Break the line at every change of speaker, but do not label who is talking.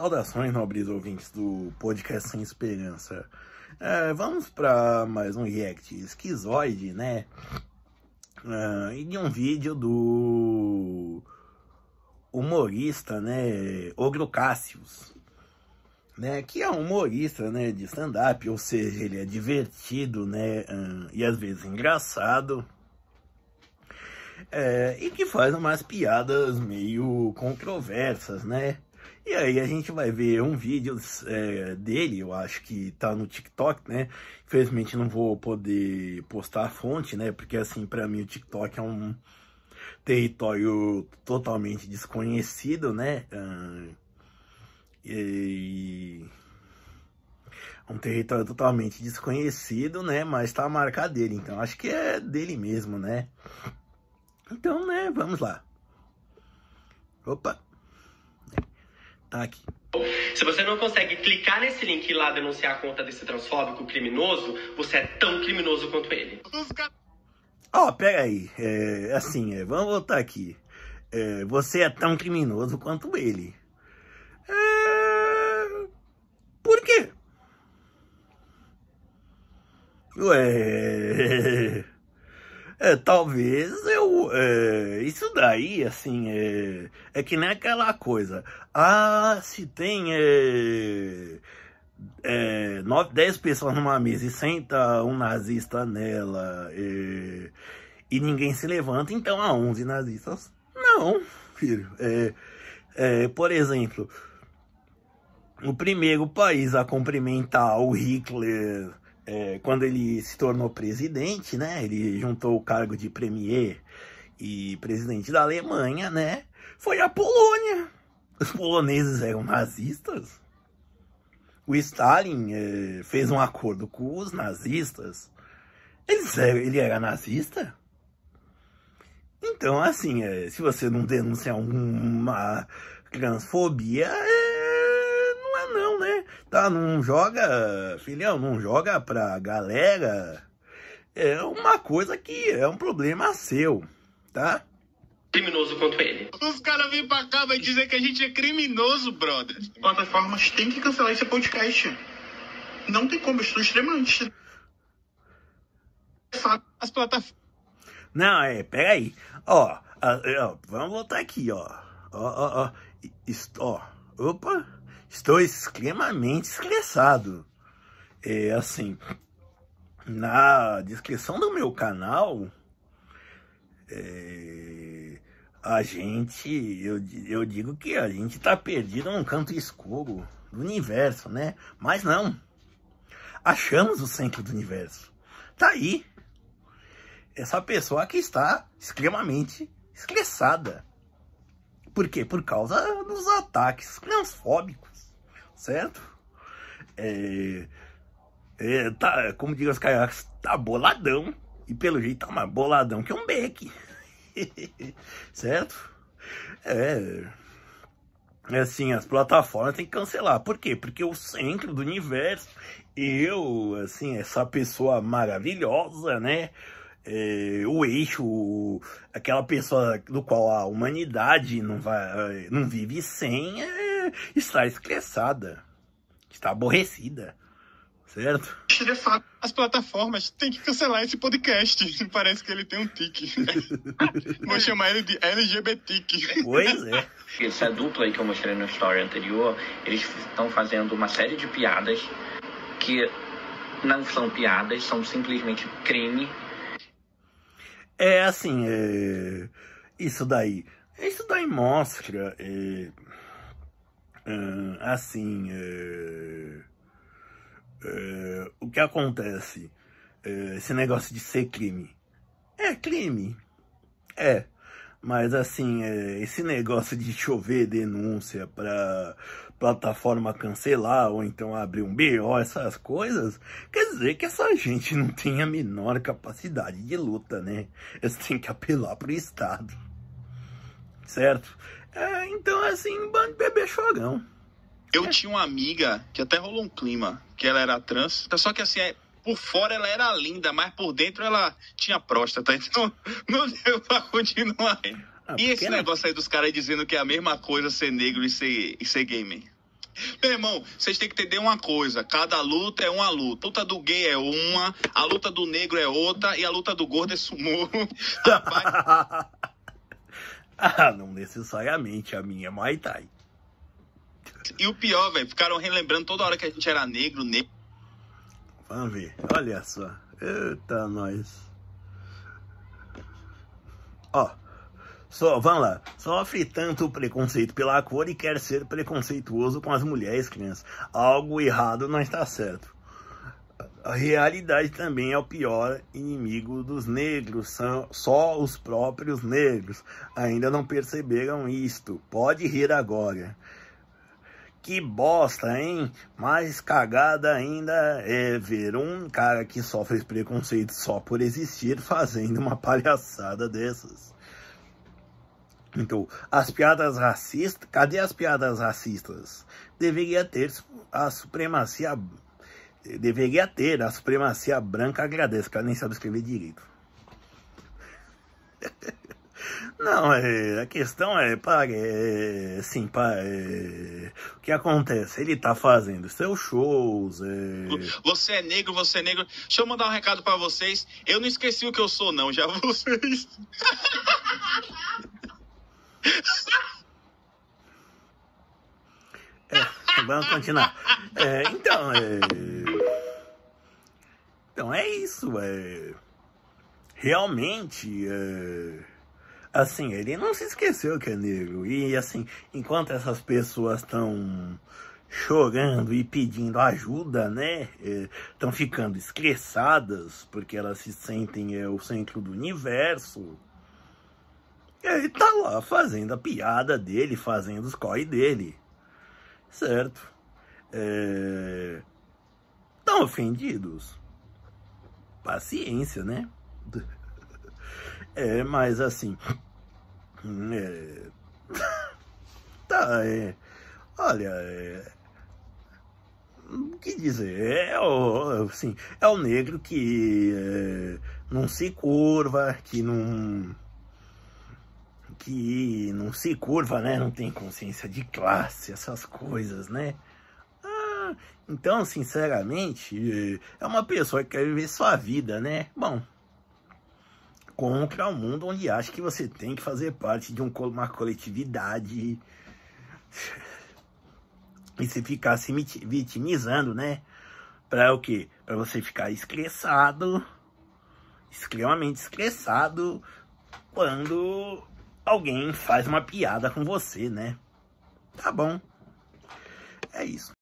Saudações, nobres ouvintes do podcast Sem Esperança. É, vamos para mais um react esquizoide, né? É, e de um vídeo do humorista, né? Ogro Cassius, né? Que é um humorista, né? De stand-up, ou seja, ele é divertido, né? Ah, e às vezes engraçado. É, e que faz umas piadas meio controversas, né? E aí a gente vai ver um vídeo é, dele, eu acho que tá no TikTok, né? Infelizmente não vou poder postar a fonte, né? Porque assim, para mim o TikTok é um território totalmente desconhecido, né? Ah, e... É um território totalmente desconhecido, né? Mas tá a marca dele, então acho que é dele mesmo, né? Então, né? Vamos lá. Opa!
tá aqui. Se você não consegue clicar nesse link e lá denunciar a conta desse transfóbico criminoso, você é tão criminoso quanto ele.
Ó, oh, pega aí. É, assim, é, vamos voltar aqui. É, você é tão criminoso quanto ele. É... Por quê? Ué... É, talvez eu é, isso daí, assim, é, é que nem aquela coisa. Ah, se tem é, é, nove, dez pessoas numa mesa e senta um nazista nela é, e ninguém se levanta, então há onze nazistas. Não, filho. É, é por exemplo, o primeiro país a cumprimentar o Hitler é, quando ele se tornou presidente, né? Ele juntou o cargo de premier e presidente da Alemanha, né? Foi a Polônia. Os poloneses eram nazistas. O Stalin eh, fez um acordo com os nazistas. Ele, ele era nazista? Então, assim, eh, se você não denunciar uma transfobia, eh, não é não, né? Tá, não joga, filhão, não joga pra galera. É uma coisa que é um problema seu tá? Criminoso quanto ele.
Os caras vêm pra cá, vai dizer que a gente é criminoso, brother. Plataformas têm que cancelar esse podcast. Não tem como, eu estou extremamente. As plataformas.
Não, é, peraí. Ó, ó, vamos voltar aqui, ó. Ó, ó, ó. Est ó. Opa, estou extremamente estressado. É assim, na descrição do meu canal é, a gente, eu, eu digo que a gente está perdido num canto escuro do universo, né? Mas não. Achamos o centro do universo. Tá aí. Essa pessoa que está extremamente estressada. Por quê? Por causa dos ataques transfóbicos, certo? É, é, tá, como dizem os caiacos, tá boladão e pelo jeito tá mais boladão que é um beck. certo? É, é. assim, as plataformas têm que cancelar. Por quê? Porque o centro do universo, eu, assim, essa pessoa maravilhosa, né? É, o eixo, aquela pessoa do qual a humanidade não, vai, não vive sem, é, está estressada, está aborrecida, certo? podcast de As plataformas têm que cancelar esse podcast. Parece que ele tem um tique.
Vou chamar ele de LGBTIC. Pois é. Esse adulto aí que eu mostrei no story anterior, eles estão fazendo uma série de piadas que não são piadas, são simplesmente crime.
É assim, é... isso daí. Isso daí mostra. É... Ah, assim. É, é, o que acontece? É, esse negócio de ser crime. É crime. É. Mas assim, é, esse negócio de chover denúncia pra plataforma cancelar ou então abrir um BO, essas coisas, quer dizer que essa gente não tem a menor capacidade de luta, né? Eles têm que apelar pro Estado. Certo? É, então, assim, bando de bebê
chorão. Eu tinha uma amiga que até rolou um clima, que ela era trans. Só que assim, é, por fora ela era linda, mas por dentro ela tinha próstata. Então não deu pra continuar. Ah, e esse é negócio aí dos caras dizendo que é a mesma coisa ser negro e ser, e ser gamer? Meu irmão, vocês têm que entender uma coisa: cada luta é uma luta. A luta do gay é uma, a luta do negro é outra e a luta do gordo é sumô. Rapaz.
ah, não necessariamente a minha é Maitai.
E o pior, velho, ficaram relembrando toda hora que a gente era negro, negro.
Vamos ver, olha só. Eita, nós. Ó, só, vamos lá. Sofre tanto preconceito pela cor e quer ser preconceituoso com as mulheres, crianças. Algo errado não está certo. A realidade também é o pior inimigo dos negros, são só os próprios negros. Ainda não perceberam isto. Pode rir agora. Que bosta, hein? Mais cagada ainda é ver um cara que sofre preconceito só por existir fazendo uma palhaçada dessas. Então, as piadas racistas, cadê as piadas racistas? Deveria ter a supremacia deveria ter a supremacia branca agradece, cara nem sabe escrever direito. Não, é, a questão é, pare, é, sim, pare, é, o que acontece? Ele tá fazendo seus shows. É...
Você é negro, você é negro. Deixa eu mandar um recado para vocês. Eu não esqueci o que eu sou, não, já vocês.
É, vamos continuar. É, então, é... Então é isso, é... Realmente, é Assim, ele não se esqueceu que é negro. E assim, enquanto essas pessoas estão chorando e pedindo ajuda, né? Estão é, ficando estressadas porque elas se sentem é, o centro do universo. Ele tá lá fazendo a piada dele, fazendo os corre dele. Certo? É... Tão ofendidos? Paciência, né? É, mas assim. Hum, é, tá, é. Olha, é, hum, o que dizer? É, é o, assim, é o negro que é, não se curva, que não. que não se curva, né? Não tem consciência de classe, essas coisas, né? Ah, então, sinceramente, é, é uma pessoa que quer viver sua vida, né? Bom, contra o mundo onde acha que você tem que fazer parte de uma coletividade e se ficar se vitimizando, né? Para o quê? Para você ficar estressado, extremamente estressado quando alguém faz uma piada com você, né? Tá bom. É isso.